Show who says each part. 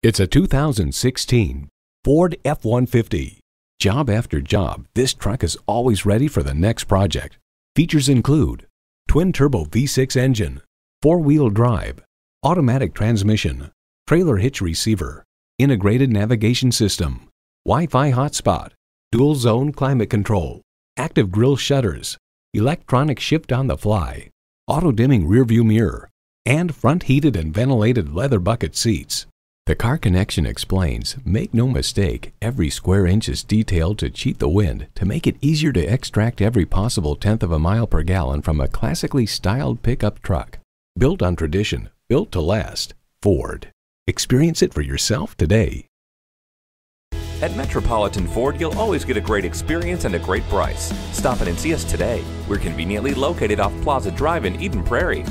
Speaker 1: It's a 2016 Ford F-150. Job after job, this truck is always ready for the next project. Features include twin-turbo V6 engine, four-wheel drive, automatic transmission, trailer hitch receiver, integrated navigation system, Wi-Fi hotspot, dual-zone climate control, active grille shutters, electronic shift on the fly, auto-dimming rearview mirror, and front heated and ventilated leather bucket seats. The Car Connection explains, make no mistake, every square inch is detailed to cheat the wind to make it easier to extract every possible tenth of a mile per gallon from a classically styled pickup truck. Built on tradition, built to last, Ford. Experience it for yourself today.
Speaker 2: At Metropolitan Ford, you'll always get
Speaker 3: a
Speaker 4: great experience and a great price. Stop in and see us today. We're conveniently located off Plaza Drive in Eden Prairie.